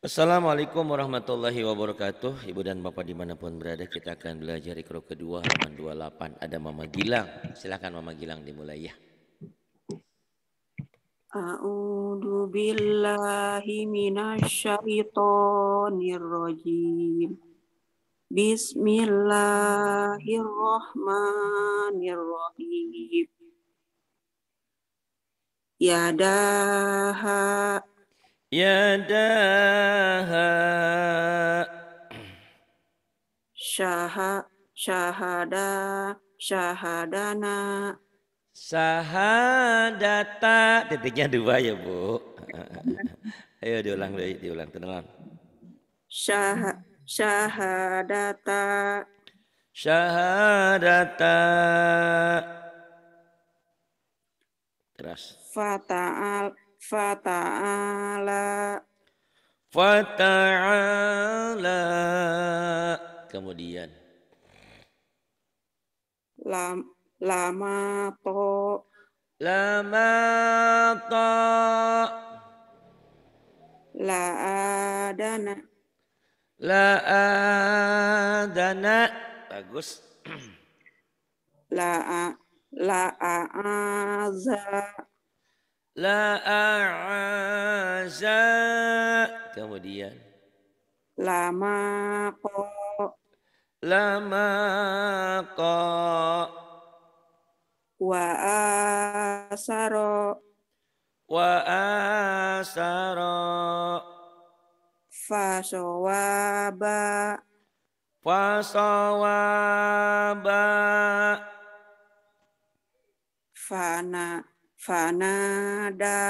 Assalamualaikum warahmatullahi wabarakatuh Ibu dan Bapak dimanapun berada kita akan belajar ikro kedua halaman 28 Ada Mama Gilang Silahkan Mama Gilang dimulai ya A'udhu billahi minasyaitonirrojim Bismillahirrohmanirrohim Bismillahirrahmanirrahim Yadaha yadaha syaha syahada syahadana syahadata titiknya dua ya bu ayo diulang deh diulang tenang Syah, syahadata syahadata keras fata'al Fata'ala. Fata'ala. Kemudian. Lam, lama to. Lama to. La adana. La adana. Bagus. La a, la La a'aza. Kemudian. Lama ko. Lama ko. Wa asaro. Wa asaro. Fasawaba. Fasawaba. Fana. Fanada.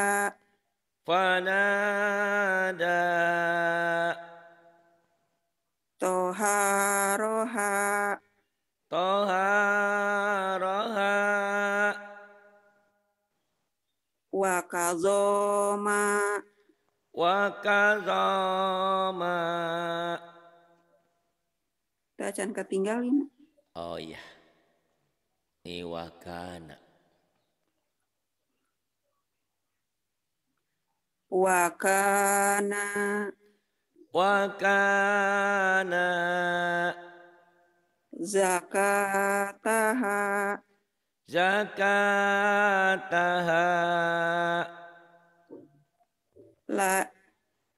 Fanada. Toha roha. Toha roha. Wakazoma. Wakazoma. Kita ketinggalin. Oh iya. Ini wakana. وكان وكان زكاتها زكاتها لا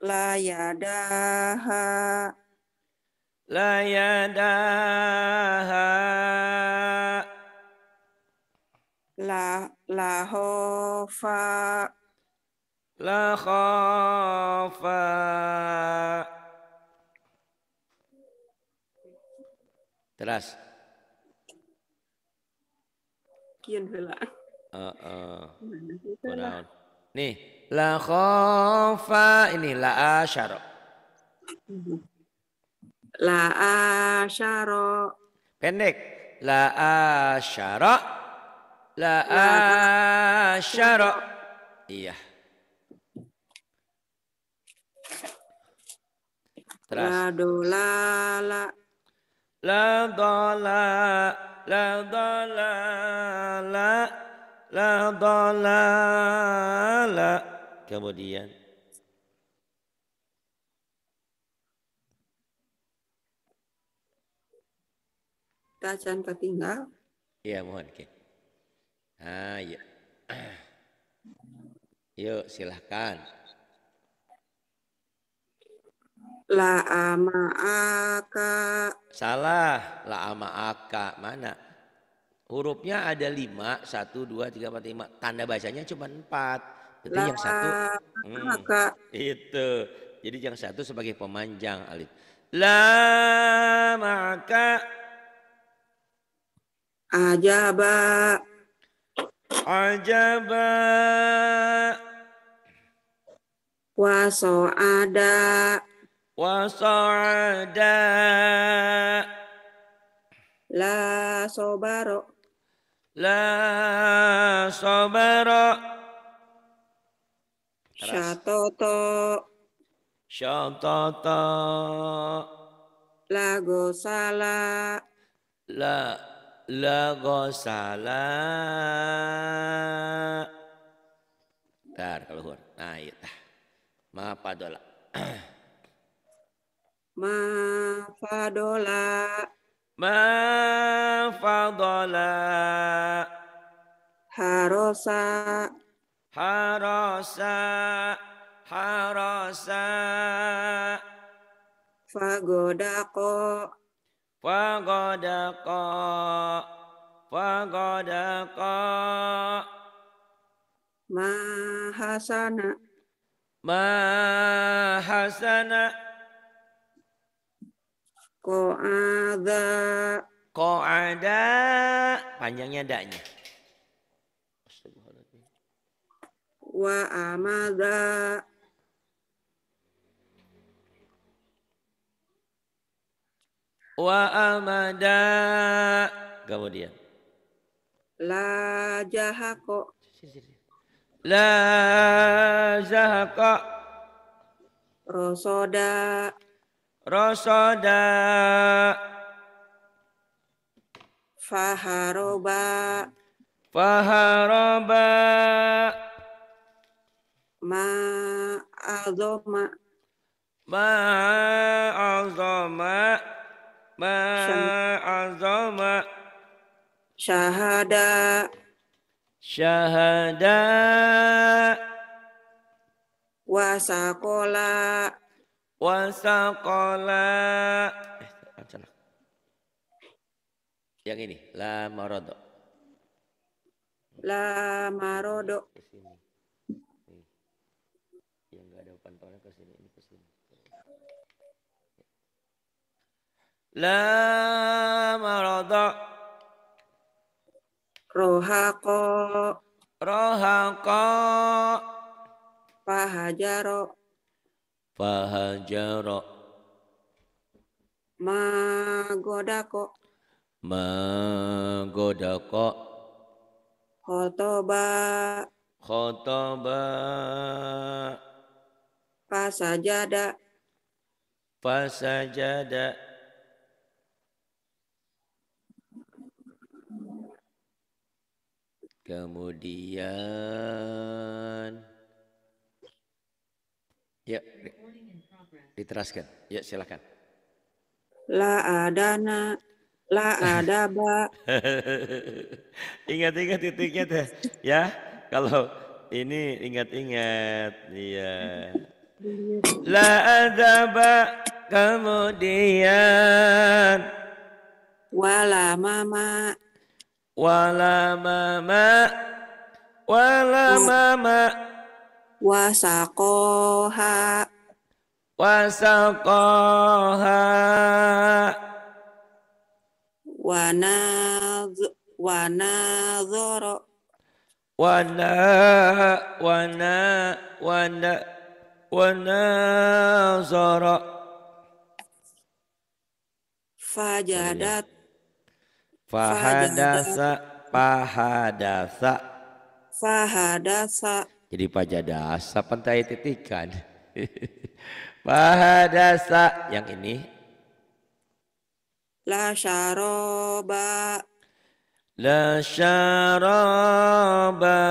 لا يداها لا يداها لا لا خوفا la khafa Teras. Kian bela. Uh, uh. Nih, la khafa ini la asyara. Mhm. La asyara. Pendek. La asyara. La asyara. Iya. Terus. La do la la. La do la la do la la la do la la. Kemudian bacaan tertinggal. Iya, mohon. Okay. Ah, ya. Yuk, silahkan. La amaaka. Salah. La amaaka. Mana? Hurufnya ada lima. Satu, dua, tiga, empat, lima. Tanda bacanya cuma empat. Jadi yang satu. Hmm, itu. Jadi yang satu sebagai pemanjang alif. La ma'aka. Ajaba. Ajaba. Waso ada wasa'ada la sobaro la sobaro syatoto syatoto la sala la la sala Bentar, kalau Nah, iya. Maaf, Pak Ma fadola. Ma fadola. Harosa. Harosa. Harosa. Fagodako. Fagodako. Fagodako. Mahasana. Mahasana. Ko'ada. Ko'ada. Panjangnya daknya. Wa amada. Wa amada. Kemudian. La jahako. La jahako. Rosoda. Rosoda. Faharoba. Faharoba. Ma'azoma. Ma'azoma. Ma'azoma. Syahada. Syahada. Wasakola. Wasakola, Eh, salah. Yang ini. La marodo. La marodo. Ke sini. Yang nggak ada pantauan ke sini. Ini ke sini. La marodo. Rohako. Rohako. Pahajaro. Fahajaro. Magodako. Magodako. Khotoba. Khotoba. Fasajada. Fasajada. Kemudian ya Diteraskan. Ya, silakan. La adana la adaba. Ingat-ingat titiknya deh, ya. Kalau ini ingat-ingat, iya. La adaba kemudian wala mama wala mama wala mama wasakoha وسقاها وناظ وناظر ونا ونا ونا وناظر فجدت Fahadasa, fahadasa. Fahadasa. Jadi pajadasa pentai titikan. Fahadasa yang ini. La syaraba. La syaraba.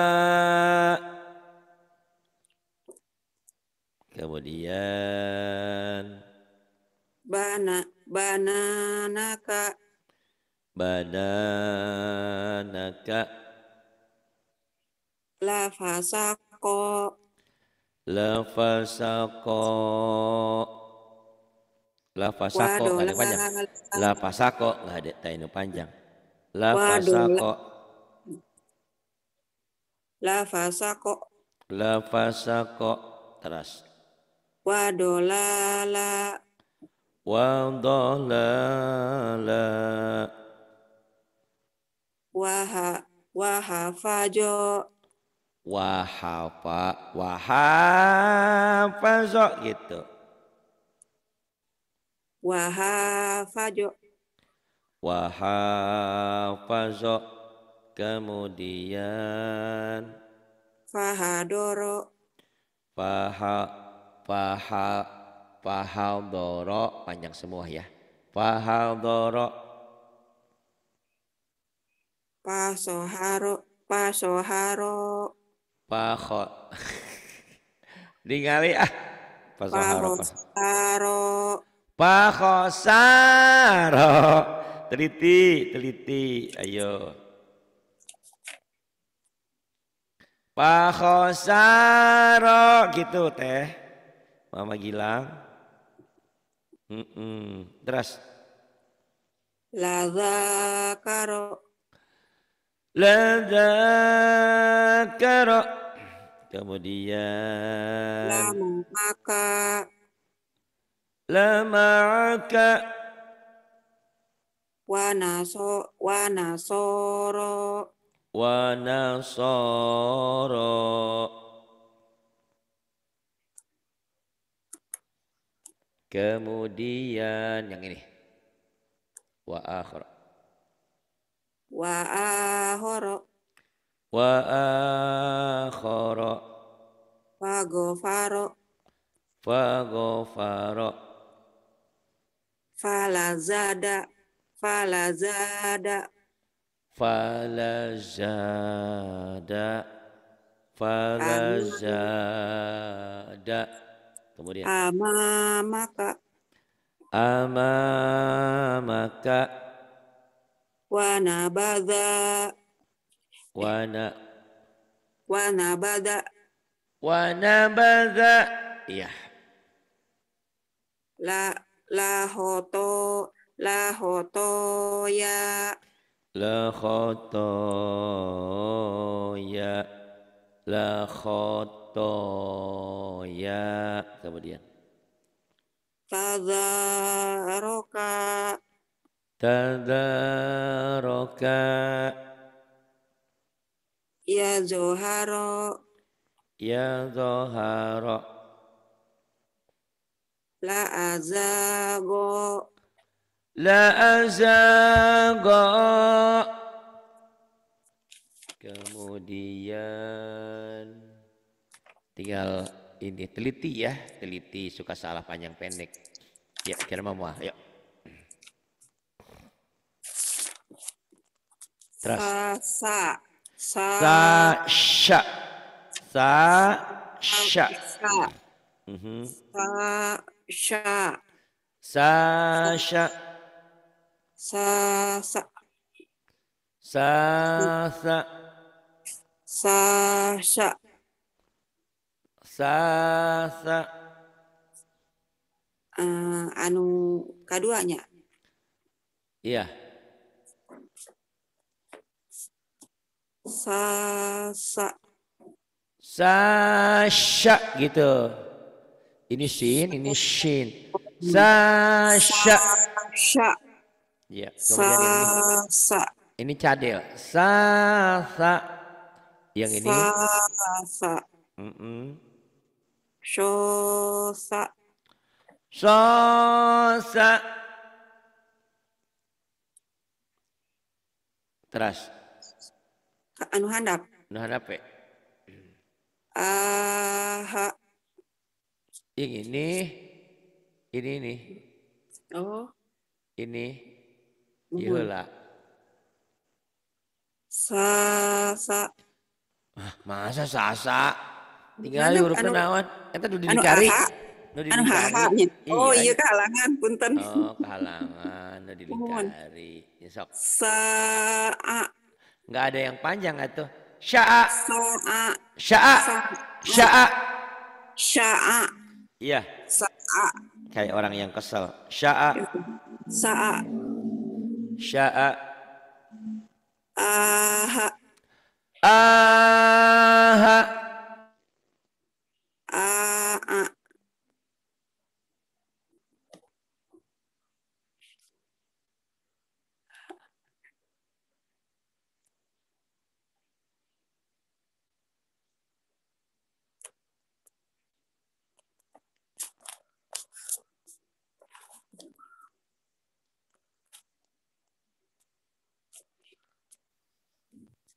Kemudian. Bana, bananaka. Bananaka. La fasako lafasako lafasako nggak ada panjang lafasako nggak ada tainu panjang lafasako lafasako lafasako teras wadolala wadolala waha fajo wahafa wahafazo gitu wahafazo wahafazo kemudian fahadoro faha faha fahadoro panjang semua ya fahadoro pasoharo pasoharo Paho. Ningali ah. Pasaharo. Pasaharo. Saro Teliti, teliti. Ayo. Saro Gitu teh. Mama Gilang. Mm lada Terus. lada karo. Kemudian lama lamaka lama wanaso wanasoro wanasoro Kemudian yang ini. Wa akhir. Wa akhir wa akhara fa ghafara fa ghafara fala zada fala zada fala zada fala zada kemudian amamaka amamaka wa nabadha Wana. Wana bada. Wana bada. Ya. La la hoto la hoto ya. La hoto ya. La hoto ya. Kemudian. tada roka Ya Zoharo. Ya Zoharo. La azago. La azago. Kemudian tinggal ini teliti ya, teliti suka salah panjang pendek. Ya, kira mau ayo. Terus. Fasa. Sa, sa Sasha, Sa sha. Sa. sha. Sasha, mm-hmm. Sa sha. Sa Sa sa. Sa sa. Sa Sa sa. Eh, anu keduanya. Iya. Yeah. Sasa. Sasha gitu. Ini shin, ini shin. Sasha. Sasha. Ya, kemudian ini. Ini cadel. Sasa. Yang ini. Sasa. Mm -mm. Shosa. Shosa. Terus anu handap. Anu handap ya. Ah, yang ini, ini nih. Oh. Ini. Iya Sa sa. Ah, masa sa. Tinggal anu, huruf kenawan. Eta udah dicari. Anu, no eh, anu anu, iya. Oh iya, iya kehalangan punten. Oh kehalangan nu no dicari. Iya, sok. Sa a Nggak ada yang panjang atau sya'a. Sya'a. Sya'a. Sya'a. Iya. Sya'a. Kayak orang yang kesel. Sya'a. Sya'a. Sya'a. Aha. Aha.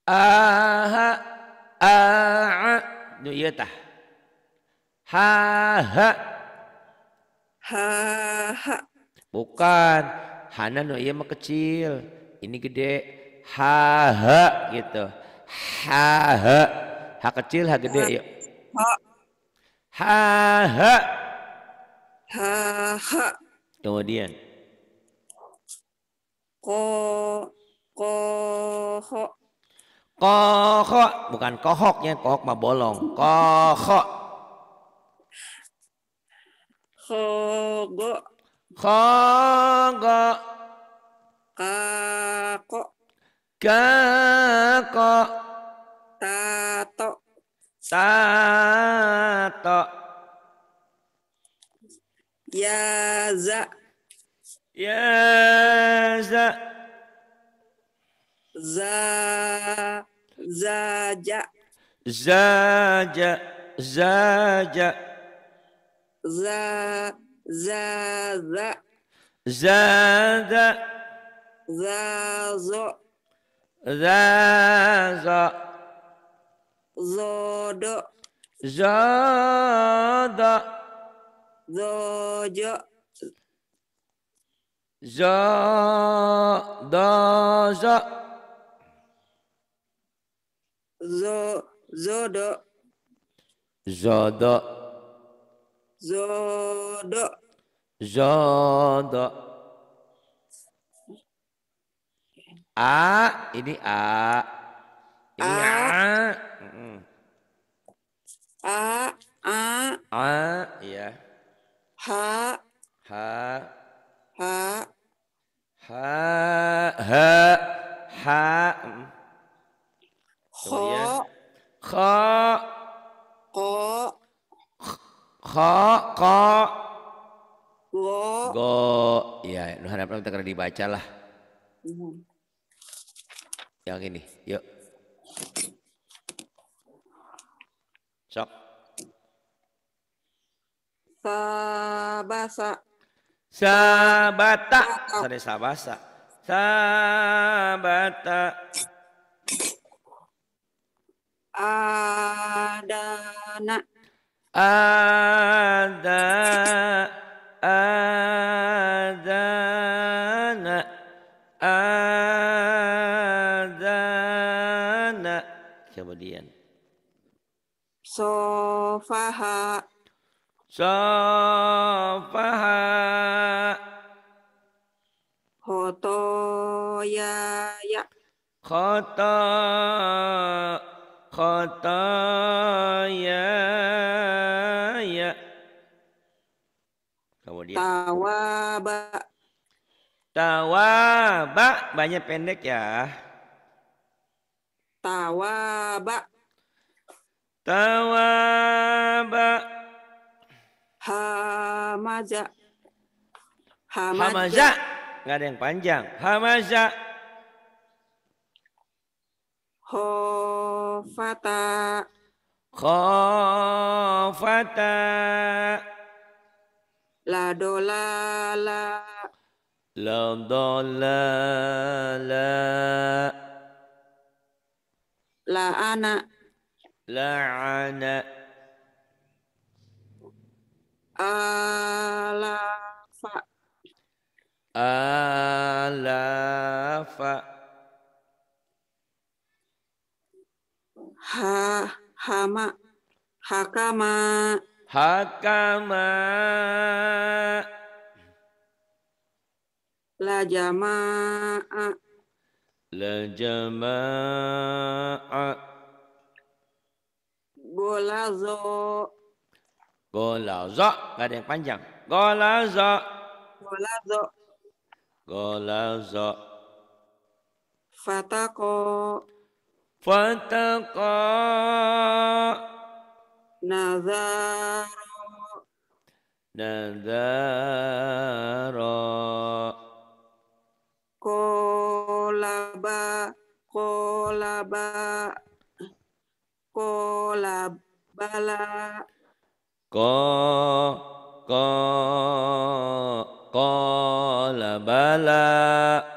aha aa nu ieu iya tah ha ha ha ha bukan hana nu ieu iya mah kecil ini gede ha ha gitu ha ha ha kecil ha gede yuk ha iya. ha ha ha ha kemudian ko ko ho Kohok, bukan kohok ya, kohok mah bolong. Kohok. Kogo. Kogo. Kako. Kako. Tato. Tato. Yaza. Yaza. za zaja zaja zaja za za za za, za zo za za, zo zodo za, zojo zo za, za zo zodo zodo zodo zodo a ini a ini a a a a, a ya h h h h h h mm. Kho. Kho. ko Kho. Kho. go go ya harapnya kita kena dibaca lah hmm. yang ini yuk sok sabasa sabata sare sabasa sabata ada nak ada ada nak ada nak kemudian sofaha sofaha ya khotoyaya khotaya ya. kemudian tawaba tawaba banyak pendek ya tawaba tawaba hamaza hamaza nggak ada yang panjang hamaza خافة خافة لا ضلال لا ضلال لا أنا لا أنا آلاف آلاف ha hama hakama ma la jamaa la jamaa golazo golazo gak ada yang panjang golazo golazo golazo fatako فتقى نذار نذار قلب قلب قلب بلا قا قا قال بلى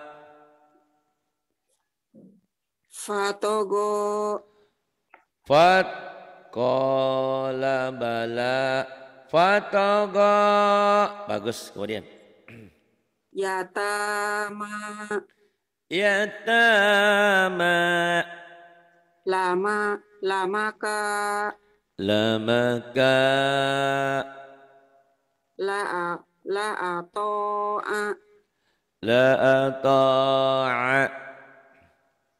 Fatogo. Fat kola bala. Fatogo. Bagus. Kemudian. Yatama. Yatama. Lama. lama ka, lama ka, La la atoa. La atoa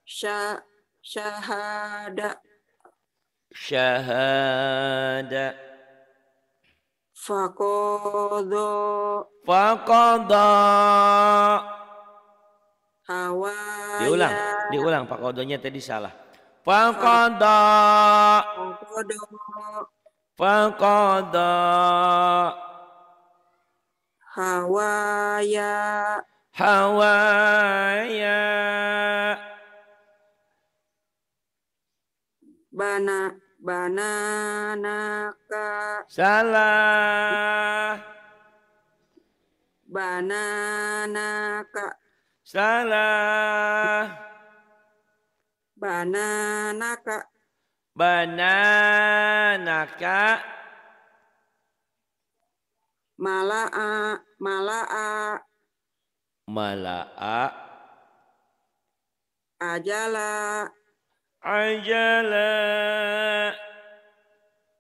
syahada syahada faqadha faqadha hawa diulang diulang pak tadi salah faqadha faqadha hawaya hawaya Bana naka salah naka salah bana naka malaa malaa malaa ajala Ajala.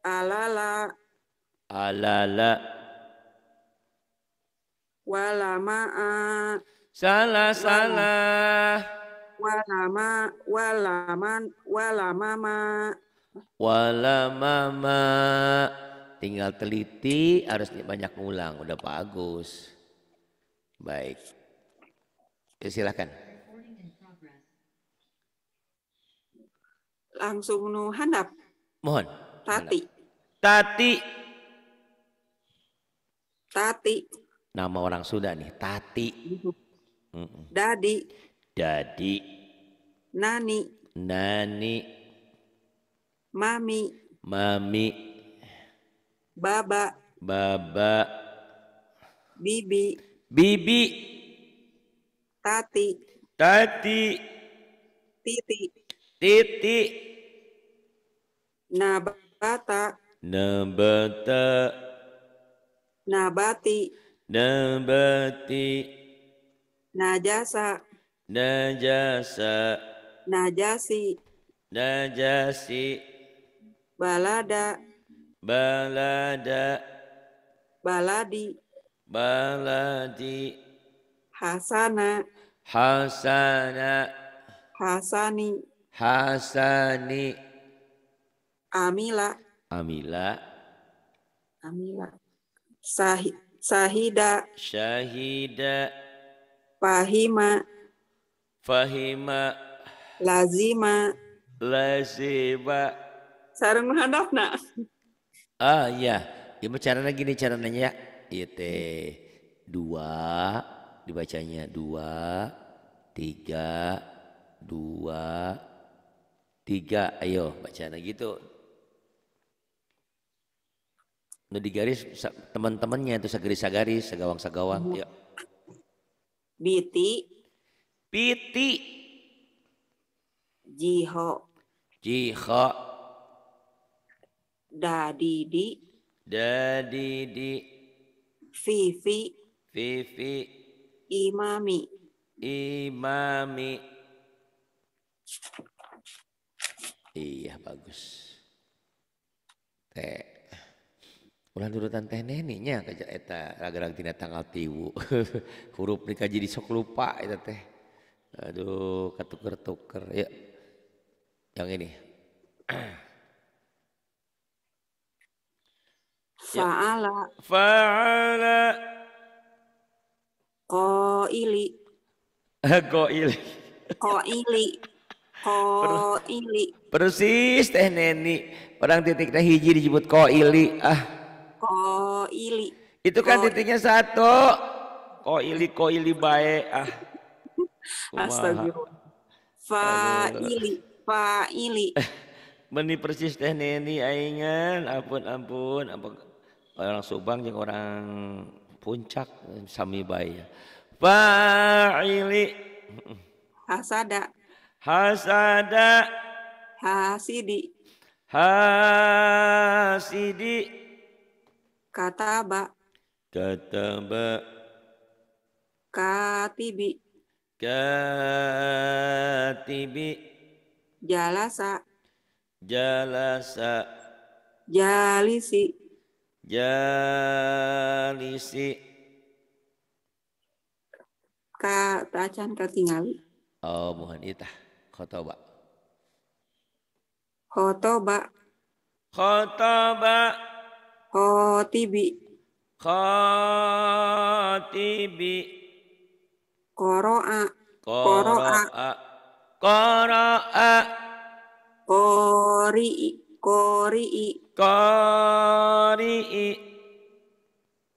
Alala. Alala. Walama'a. Salah, salah. Walama, walaman, walamama. Walamama. Tinggal teliti, harus banyak ngulang. Udah bagus. Baik. Ya, silahkan. langsung nu handap. Mohon. Tati. Tati. Tati. Nama orang Sunda nih, Tati. Dadi. Dadi. Nani. Nani. Mami. Mami. Baba. Baba. Bibi. Bibi. Tati. Tati. Titi. Titi. Nabata. Nabata. Nabati. Nabati. Najasa. Najasa. Najasi. Najasi. Balada. Balada. Baladi. Baladi. Hasana. Hasana. Hasani. Hasani. Amila. Amila. Amila. Sahi, sahida. Syahida. Fahima. Fahima. Lazima. Lazima. Sarang menghadap nak. Ah iya. Ya cara cara nanya. ya. teh dua dibacanya dua tiga dua tiga ayo bacanya gitu di garis teman-temannya itu segaris garis segawang segawang. Ya. Biti. Piti. Jiho. Jiho. Dadidi. Dadidi. Vivi. Vivi. Imami. Imami. Iya bagus. Teh ulah nurutan teh neninya kerja eta ragerang tina tanggal tiwu huruf dikaji di sok lupa eta teh aduh ketuker tuker ya yang ini ya. faala faala koili koili koili koili persis teh neni orang titik teh hiji disebut koili ah Koili. Itu kan titiknya satu. Koili, koili baik. Ah. Astagfirullah. Fa'ili, fa'ili. Eh, meni persis teh neni aingan. Ampun, ampun. ampun. Orang Subang yang orang puncak sami baik. Fa'ili. Hasada. Hasada. Hasidi. Hasidi. Kataba. Kataba. Katibi. Katibi. Jalasa. Jalasa. Jalisi. Jalisi. Kata tacan katingali. Oh, mohon itah. Khotoba. Khotoba. Khotoba. Kotibi. Kotibi. Koroa. Koroa. Koroa. Kori. Kori. Kori.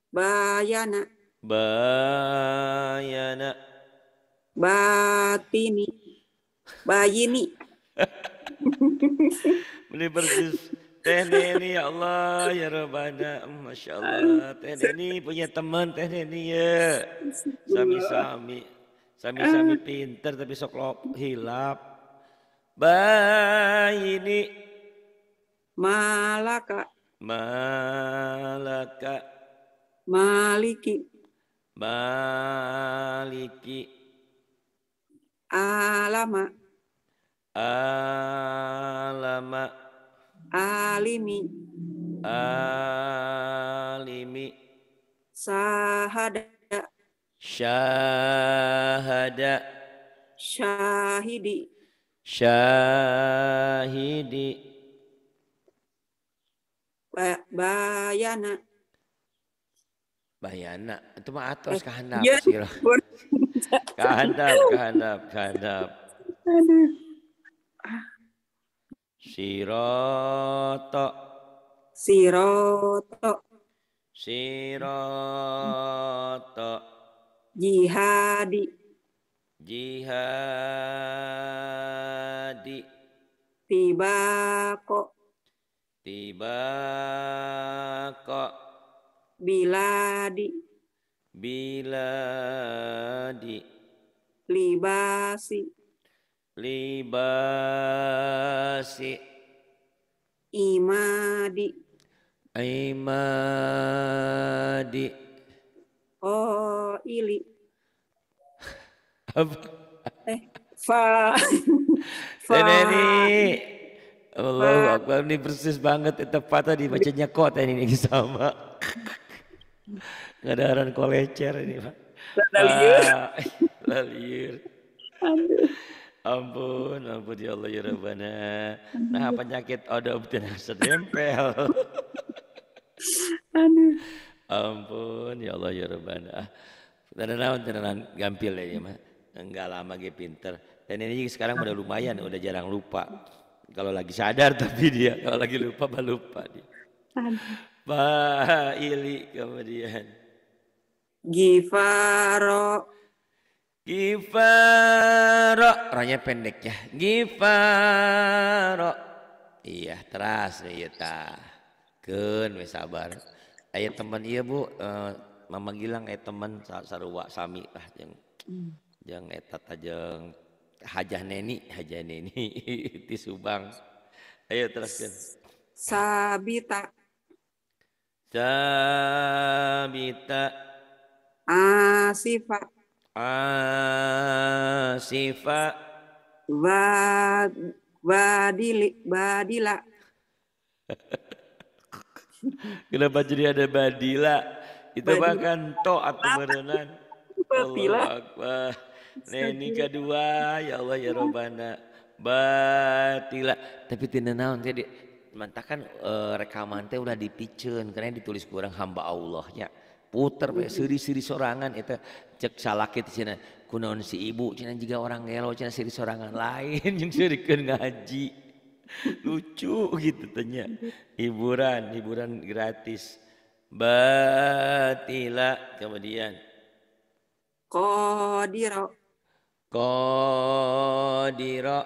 Bayana. Bayana. Batini. Bayini. Beli persis. Teh Neni ya Allah ya Rabbana Masya Allah Teh Neni punya teman Teh Neni ya Sami-sami Sami-sami pinter tapi sok lo hilap Bayi ini Malaka Malaka Maliki Maliki Alama Alama Alimi. Alimi. Sahada. Syahada. Syahidi. Syahidi. Ba bayana. Bayana. Itu mah atas eh, kehandap. Ya. kehandap, kehandap, kehandap. Aduh. Siroto. Siroto. Siroto. Jihadi. Jihadi. Tiba kok, Biladi. Biladi. Libasi. Libasi imadi imadi oh ili apa eh fa fa ini Allah Akbar ini persis banget tadi bacanya kot ini, ini sama nggak ada orang kolecer ini pak laliur ah, laliur Ampun, ampun ya Allah ya hmm. Rabbana. Nah penyakit ada obatnya nempel. Aduh. Ampun ya Allah ya Rabbana. tidak ah, tenan gampil ya, ya mah. Enggak lama ge pinter. Dan ini sekarang udah lumayan, udah jarang lupa. Kalau lagi sadar tapi dia, kalau lagi lupa malu lupa dia. Pak Ili kemudian. Gifaro Gifaro. Ranya pendek ya. Gifaro. Iya teras nih ya ta. Ken we sabar. Ayo teman iya bu. Uh, Mama Gilang ayo teman sarua sami lah. Jeng, mm. jeng eta tajeng. Hajah neni. Hajah neni. Di Subang. Ayo kan. Sabita. Sabita. Asifa. Ah, Asifa. Ba, badili, badila. Kenapa jadi ada badila? Itu badila. bahkan atau merenan. Allah Akbar. ini kedua, ya Allah ya Robbana. Batila. Tapi tidak naon jadi Mantakan e, rekaman teh udah dipicen karena ditulis kurang hamba Allahnya puter be siri-siri sorangan itu cek di sana kunaon si ibu cina juga orang ngelo cina siri sorangan lain yang sirikeun ngaji lucu gitu tanya hiburan hiburan gratis batila kemudian kodiro kodiro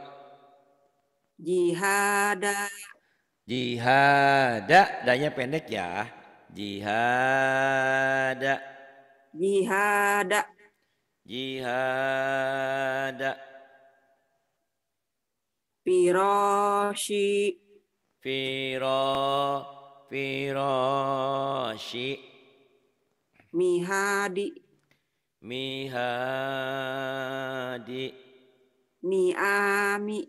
jihada jihada danya pendek ya jihada jihada jihada firashi firo firashi mihadi mihadi niami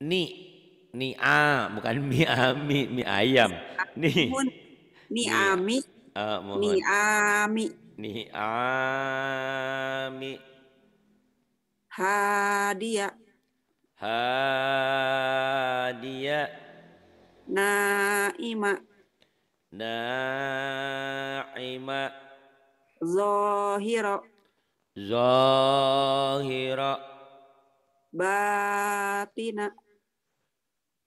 ni Nia, bukan mi ami, mi ayam. Nih. Mie ami. Uh, mohon. Mie ami. ni ami. Hadiah. Hadiah. Naima. Naima. Zohiro. Zohiro. Batina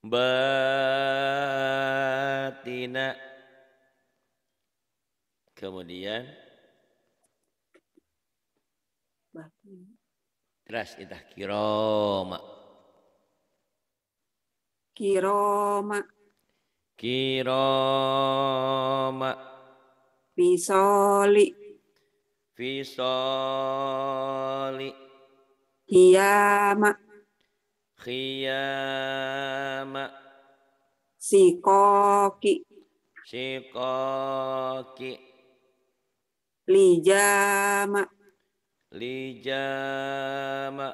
batina kemudian batin terus itah kiroma kiroma kiroma fisoli fisoli kiamat Khiyama. Sikoki. Sikoki. Lijama. Lijama.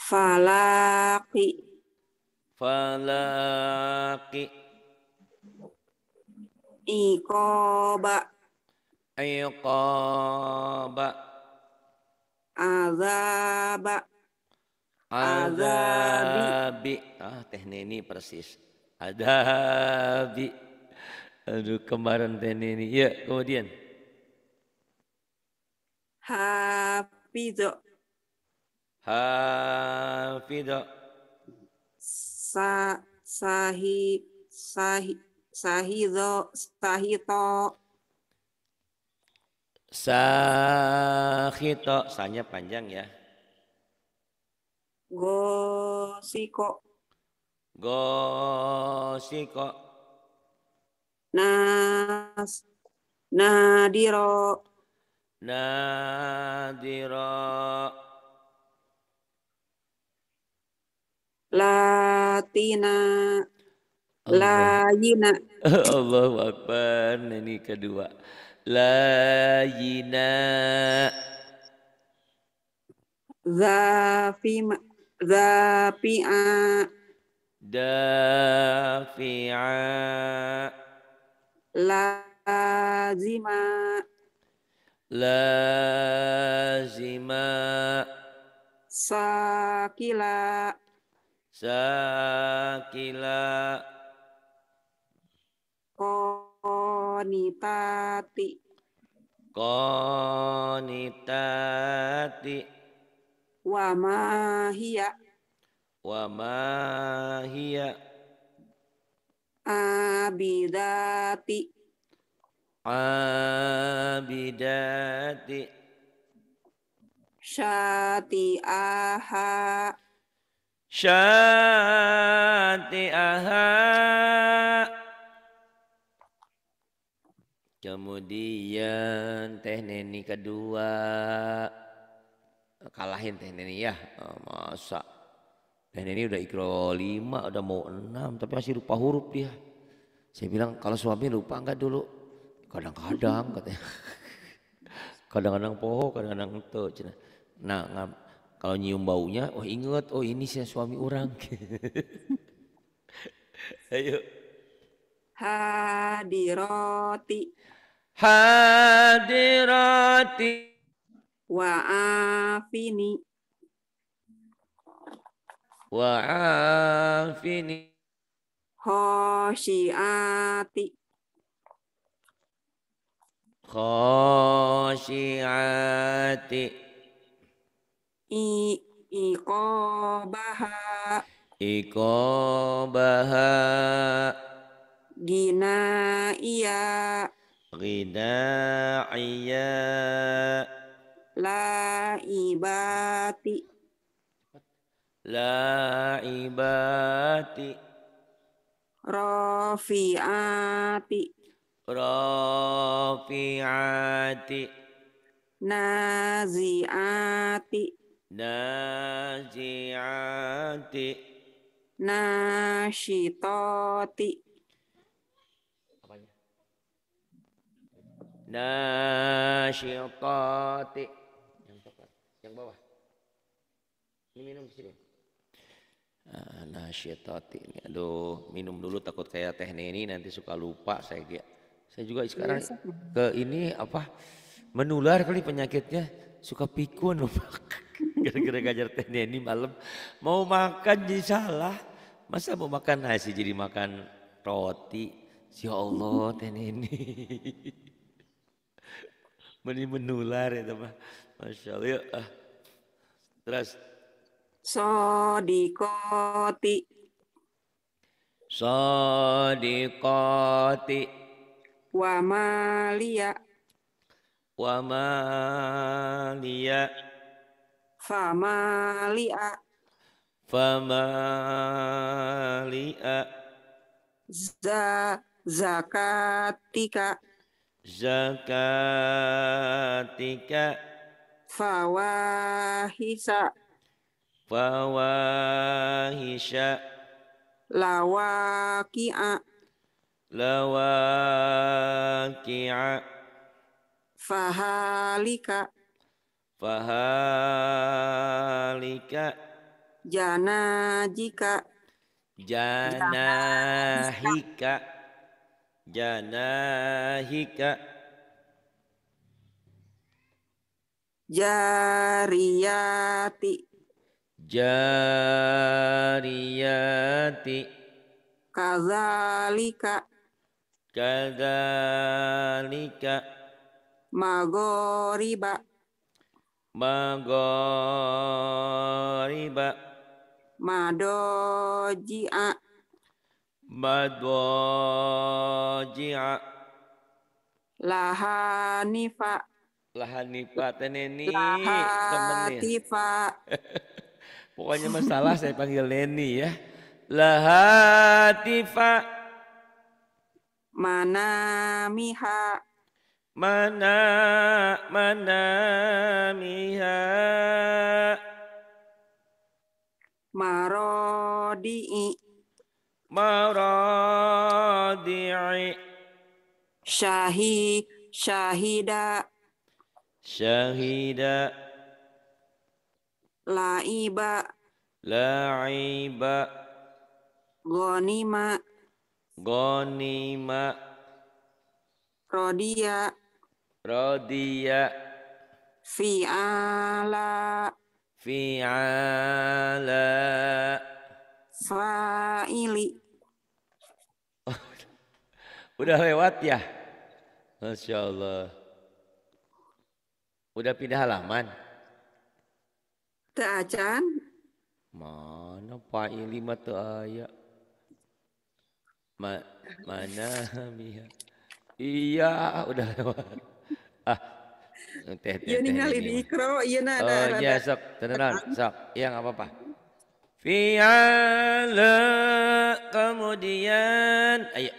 Falaki. Falaki. Ikoba. Ikoba. Azaba. Adabi, Ah, teh Neni persis. Adabi, Aduh, kemarin teh Neni. Ya, kemudian. Hafidho. Hafidho. Sa sahi sahi sahido sahito sahito sahnya panjang ya Gosiko. Gosiko. Nas. Nadiro. Nadiro. Latina. Layina. Allah Akbar. Nah, ini kedua. Layina. Zafima. Dafi'a. Dafi'a. Lazima. Lazima. Sakila. Sakila. Konitati. Konitati wa ma hiya wa ma hiya abidati abidati syati'aha aha kemudian teh neni kedua kalahin Teh Neni ya. Ah, masa Teh Neni udah ikro lima, udah mau enam, tapi masih lupa huruf dia. Saya bilang kalau suami lupa enggak dulu? Kadang-kadang katanya. Kadang-kadang poho, kadang-kadang itu. Nah, kalau nyium baunya, oh inget, oh ini sih suami orang. Ayo. hadirati hadirati wa'afini wa'afini khosyiati khosyiati i iqabaha iqabaha gina iya gina iya lai ibati. rafiati rafiati naziati naziati nashitati, nashitati. nasyitati yang bawah. Ini minum sini. Ah, Nasyatati ini. Aduh, minum dulu takut kayak teh ini nanti suka lupa saya Saya juga iya, sekarang ke ini apa menular kali penyakitnya suka pikun gara-gara gajar teh ini malam mau makan jadi salah masa mau makan nasi jadi makan roti Si Allah teh ini menular itu mah Masya Allah. Yuk. Ah. Terus. Sodikoti. Sodikoti. Wamalia. Wamalia. Famalia. Famalia. Za zakatika. Zakatika Fawahisa. Fawahisha. Lawaki'a. Lawaki'a. Fahalika. Fahalika. Jana jika. Janahika. Janahika. Janahika. Jariyati. Jariyati. Kazalika. Kazalika. Magoriba. Magoriba. Madoji'a. Madoji'a. Lahanifa. Lahan Nipa Teneni temennya. Tipa. Pokoknya masalah saya panggil Leni ya. Lahatifa. Mana miha. Mana mana miha. marodi, marodi, Syahi syahida. Syahida. Laiba. Laiba. Gonima. Gonima. Rodia. Rodia. Fi'ala. Fi'ala. Fa'ili. Udah lewat ya? Masya Allah. Udah pindah halaman? Teacan. Mana Pak Ilima tuh ayah? Ma mana Mia? Iya, udah lewat. Ah, teh teh. Ya ningali di ikro, iya ada Oh, iya sok, tenang sok. Iya nggak apa-apa. Fi'ala kemudian ayo.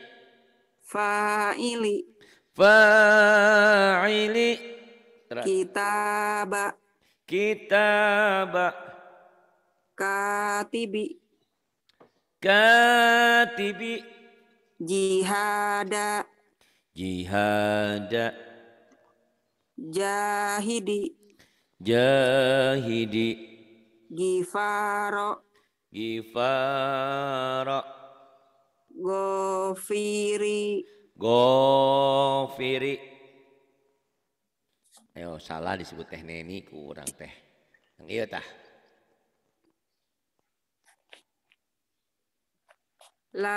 Fa'ili. Fa'ili. Kitaba. Kitaba. Katibi. Katibi. Jihada. Jihada. Jahidi. Jahidi. Gifaro. Gifaro. Gofiri. Gofiri. Ayo salah disebut teh neni kurang teh. Yang iya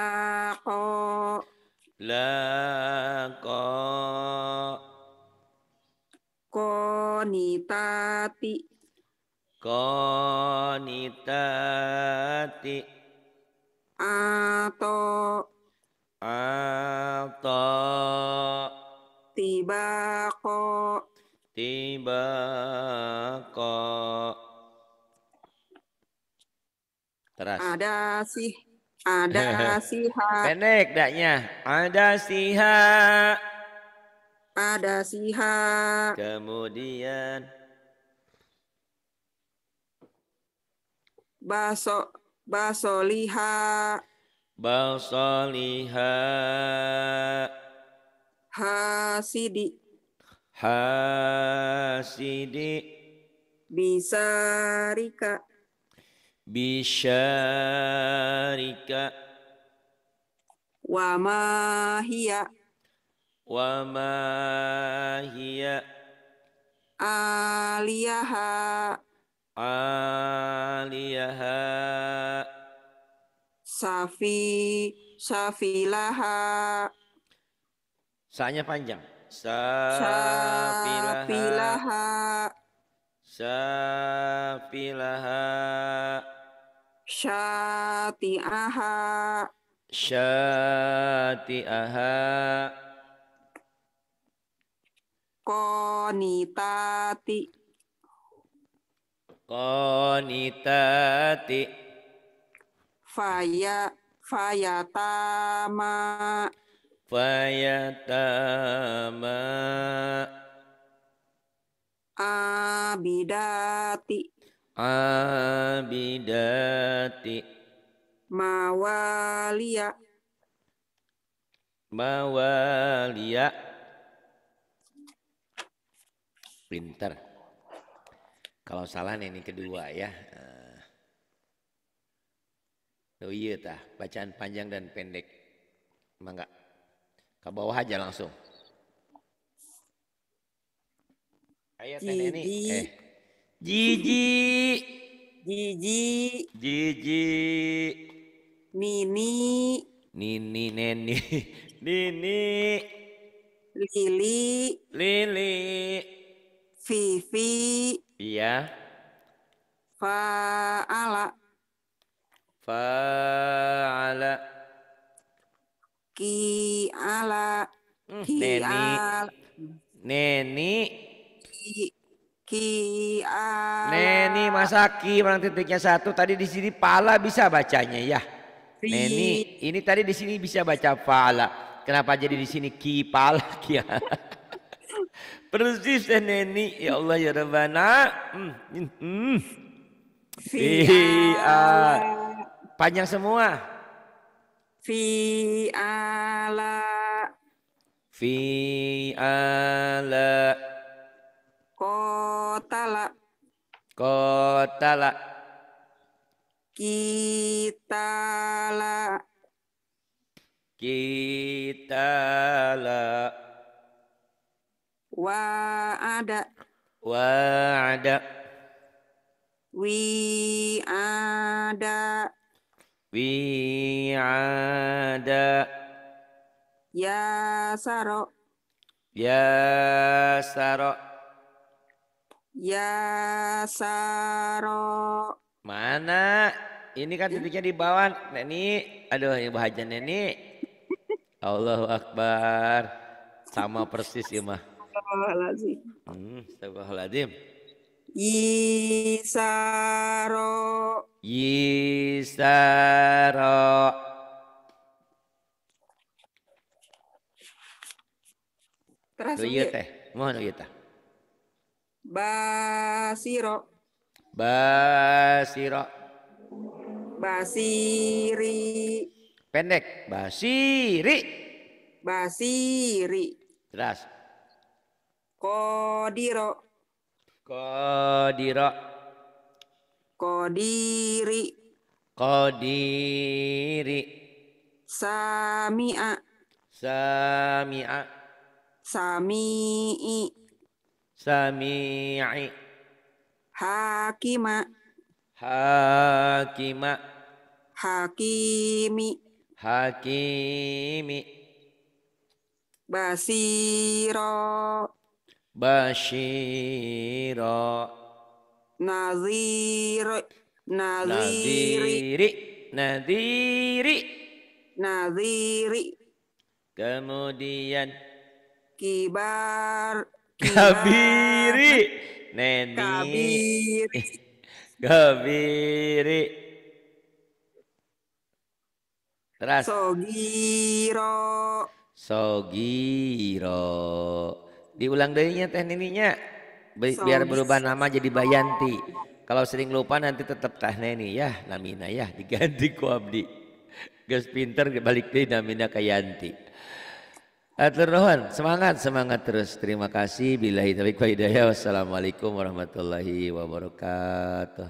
tah. Lako. Lako. Konitati. Konitati. Ato. Ato. kok Tiba kok Teras. Ada sih ada siha. Pendek daknya. Ada siha. Ada siha. Kemudian baso baso liha baso liha Hasidi hasidi bisarika bisharika Wamahia, Wamahia, hiya wa hiya aliyaha aliyaha safi safilaha Sanya panjang. Sapilaha. Sapilaha. Syati'aha. Syati'aha. Konitati. Konitati. Faya. Fayatama. Fayatama Abidati Abidati Mawaliya Mawaliya Pinter Kalau salah nih ini kedua ya eh, Oh iya tah bacaan panjang dan pendek Mangga ke bawah aja langsung. Ayo Teh Neni. Eh. Jiji. Jiji. Jiji. Nini. Nini Neni. Nini. Lili. Lili. Vivi. Iya. Faala. Faala. Ki ala. Hmm, ki Neni. Ala. Neni. Ki, ki ala. Neni ki, orang titiknya satu. Tadi di sini pala bisa bacanya ya. Ki. Iya. Neni. Ini tadi di sini bisa baca pala. Kenapa jadi di sini ki pala ki ala. Persis ya Neni. Ya Allah ya Rabbana. Hmm. Hmm. Fi ala. Iya. Panjang semua. Fi ala. Fi ala. Kotala. Kotala. kita la, kita la, Wa ada. Wa ada. Wi ada. Wi'ada. Ya saro. Ya saro. Ya saro. Mana? Ini kan ya. titiknya di bawah. Neni, aduh ibu bahagia Neni. Allahu Akbar. Sama persis ya mah. Astagfirullahaladzim. Hmm, astagfirullahaladzim. Yisaro. Yisaro. Terus iya teh. Mohon iya teh. Basiro. Basiro. Basiri. Pendek. Basiri. Basiri. Terus. Kodiro. Kodira. kodiri, kodiri, Sami'a. Sami'a. Sami'i. Sami'i. Hakima. Hakima. Hakimi. Hakimi. Basiro. Bashiro Naziri. Naziri. Nadiri. Nadiri. Kemudian. Kibar. Kabiri. Neni. Kabiri. Kabiri. Terus. Sogiro. Sogiro. Diulang darinya teh neninya Bi biar berubah nama jadi Bayanti. Kalau sering lupa nanti tetap teh neni ya namina ya diganti ku abdi. Gas pinter balik deh namina ke Yanti. Atur nuhun, semangat semangat terus. Terima kasih bila billahi taufiq hidayah. Wassalamualaikum warahmatullahi wabarakatuh.